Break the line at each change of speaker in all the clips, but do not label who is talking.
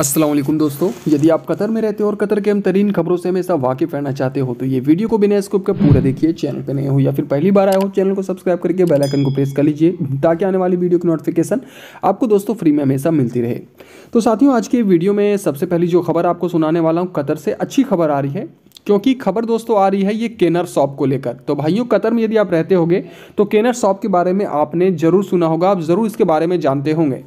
असलम दोस्तों यदि आप कतर में रहते हो और कतर के हम तरीन खबरों से हमेशा वाकिफ रहना चाहते हो तो ये वीडियो को बिना स्कोप का पूरा देखिए चैनल पर नए हो या फिर पहली बार आए हो चैनल को सब्सक्राइब करके बेल आइकन को प्रेस कर लीजिए ताकि आने वाली वीडियो की नोटिफिकेशन आपको दोस्तों फ्री में हमेशा मिलती रहे तो साथियों आज की वीडियो में सबसे पहली जो खबर आपको सुनाने वाला हूँ कतर से अच्छी खबर आ रही है क्योंकि खबर दोस्तों आ रही है ये केनर शॉप को लेकर तो भाइयों कतर में यदि आप रहते होगे तो केनर शॉप के बारे में आपने ज़रूर सुना होगा आप ज़रूर इसके बारे में जानते होंगे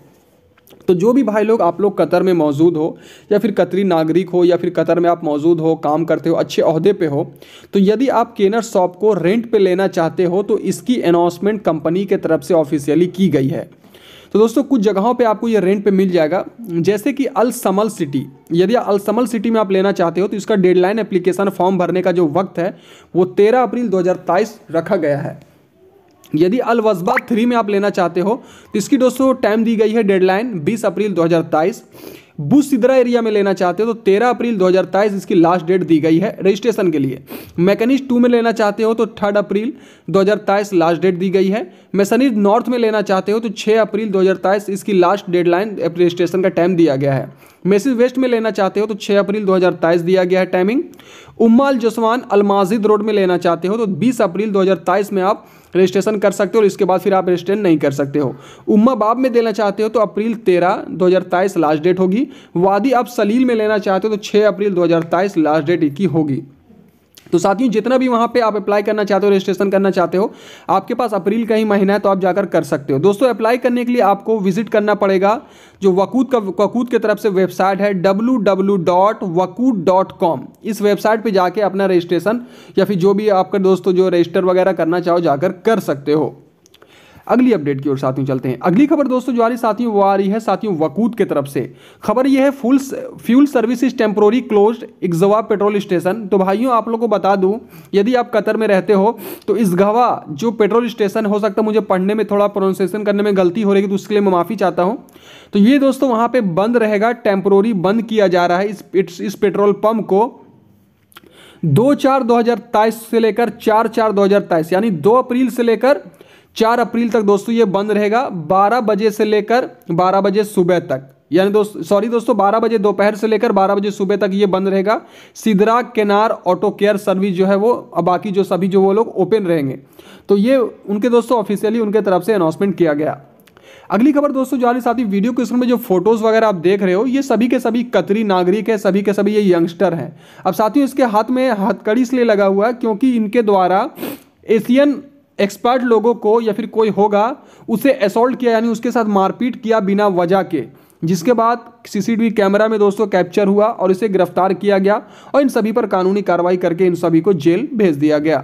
तो जो भी भाई लोग आप लोग कतर में मौजूद हो या फिर कतरी नागरिक हो या फिर कतर में आप मौजूद हो काम करते हो अच्छे अहदे पे हो तो यदि आप केनर शॉप को रेंट पे लेना चाहते हो तो इसकी अनाउंसमेंट कंपनी के तरफ से ऑफिशियली की गई है तो दोस्तों कुछ जगहों पे आपको ये रेंट पे मिल जाएगा जैसे कि अल समल सिटी यदि अल समल सिटी में आप लेना चाहते हो तो इसका डेडलाइन एप्लीकेशन फॉर्म भरने का जो वक्त है वो तेरह अप्रैल दो रखा गया है यदि अलवजबा थ्री में आप लेना चाहते हो तो इसकी दोस्तों टाइम दी गई है डेडलाइन 20 अप्रैल 2023 बुसिदरा एरिया में लेना चाहते हो तो 13 अप्रैल 2023 इसकी लास्ट डेट दी गई है रजिस्ट्रेशन के लिए मैकेनिज टू में लेना चाहते हो तो थर्ड अप्रैल 2023 लास्ट डेट दी गई है मैसनिज नॉर्थ में लेना चाहते हो तो 6 अप्रैल 2023 इसकी लास्ट डेडलाइन रजिस्ट्रेशन का टाइम दिया गया है मेसिस वेस्ट में लेना चाहते हो तो 6 अप्रैल 2023 दिया गया है टाइमिंग उम्माल जसवान अलमाजिद रोड में लेना चाहते हो तो 20 अप्रैल 2023 में आप रजिस्ट्रेशन कर सकते हो और इसके बाद फिर आप रजिस्ट्रेशन नहीं कर सकते हो उम्मा बाब में देना चाहते हो तो अप्रैल तेरह दो लास्ट डेट होगी वादी आप सलील में लेना चाहते हो तो छः अप्रैल दो लास्ट डेट की होगी तो साथियों जितना भी वहाँ पे आप अप्लाई करना चाहते हो रजिस्ट्रेशन करना चाहते हो आपके पास अप्रैल का ही महीना है तो आप जाकर कर सकते हो दोस्तों अप्लाई करने के लिए आपको विजिट करना पड़ेगा जो वकूत का वकूत की तरफ से वेबसाइट है डब्लू डॉट डॉट कॉम इस वेबसाइट पर जाके अपना रजिस्ट्रेशन या फिर जो भी आपका दोस्तों जो रजिस्टर वगैरह करना चाहो जाकर कर सकते हो अगली अपडेट की ओर साथियों चलते हैं अगली खबर दोस्तों जो आ रही साथियों वो आ रही है साथियों वकूत की तरफ से खबर यह है full fuel service is temporary close इग्जवा पेट्रोल स्टेशन तो भाइयों आप लोग को बता दूं यदि आप कतर में रहते हो तो इसगवा जो पेट्रोल स्टेशन हो सकता है मुझे पढ़ने में थोड़ा प्रोनाउंसिएशन करने में गलती हो रही है तो उसके लिए मैं माफ़ी चाहता हूँ तो ये दोस्तों वहाँ पर बंद रहेगा टेम्प्रोरी बंद किया जा रहा है इस, पेट्रोल पम्प को दो चार दो हज़ार तेईस से लेकर चार चार दो हज़ार तेईस यानी दो अप्रैल से लेकर चार अप्रैल तक दोस्तों ये बंद रहेगा बारह बजे से लेकर बारह बजे सुबह तक यानी दोस्त सॉरी दोस्तों बारह बजे दोपहर से लेकर बारह बजे सुबह तक ये बंद रहेगा सिदरा केनार ऑटो केयर सर्विस जो है वो बाकी जो सभी जो वो लोग ओपन रहेंगे तो ये उनके दोस्तों ऑफिशियली उनके तरफ से अनाउंसमेंट किया गया अगली खबर दोस्तों जो साथ ही वीडियो क्वेश्चन में जो फोटोज वगैरह आप देख रहे हो ये सभी के सभी कतरी नागरिक है सभी के सभी ये यंगस्टर हैं अब साथियों इसके हाथ में हथकड़ी इसलिए लगा हुआ है क्योंकि इनके द्वारा एशियन एक्सपर्ट लोगों को या फिर कोई होगा उसे असोल्ट किया यानी उसके साथ मारपीट किया बिना वजह के जिसके बाद सीसीटीवी कैमरा में दोस्तों कैप्चर हुआ और इसे गिरफ्तार किया गया और इन सभी पर कानूनी कार्रवाई करके इन सभी को जेल भेज दिया गया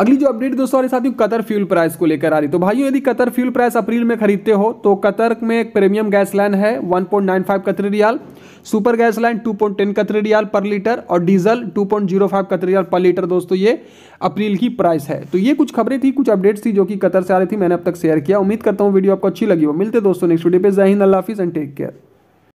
अगली जो अपडेट दोस्तों हमारे साथियों कतर फ्यूल प्राइस को लेकर आ रही तो भाइयों यदि कतर फ्यूल प्राइस अप्रैल में खरीदते हो तो कतर में एक प्रीमियम गैस लाइन है 1.95 point riyal super gas line 2.10 point riyal per litre और diesel 2.05 point riyal per litre दोस्तों ये अप्रैल की प्राइस है तो ये कुछ खबरें थी कुछ अपडेट्स थी जो कि कतर से आ रही थी मैंने अब तक शेयर किया उम्मीद करता हूँ वीडियो आपको अच्छी लगी हो मिलते दोस्तों नेक्स्ट वीडियो पर जय अल्लाह हाफिज़ एंड टेक केयर